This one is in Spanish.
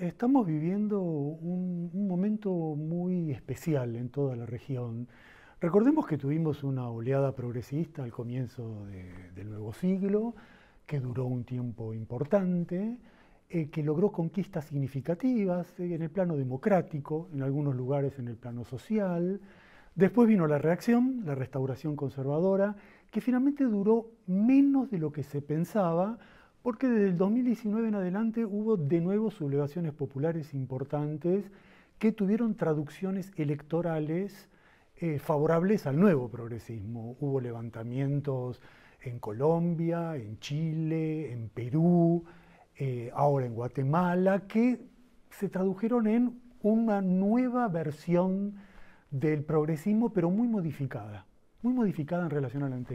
Estamos viviendo un, momento muy especial en toda la región. Recordemos que tuvimos una oleada progresista al comienzo del nuevo siglo, que duró un tiempo importante, eh, que logró conquistas significativas eh, en el plano democrático, en algunos lugares en el plano social. Después vino la reacción, la restauración conservadora, que finalmente duró menos de lo que se pensaba, porque desde el 2019 en adelante hubo de nuevo sublevaciones populares importantes que tuvieron traducciones electorales eh, favorables al nuevo progresismo. Hubo levantamientos en Colombia, en Chile, en Perú, eh, ahora en Guatemala, que se tradujeron en una nueva versión del progresismo, pero muy modificada, muy modificada en relación a la anterior.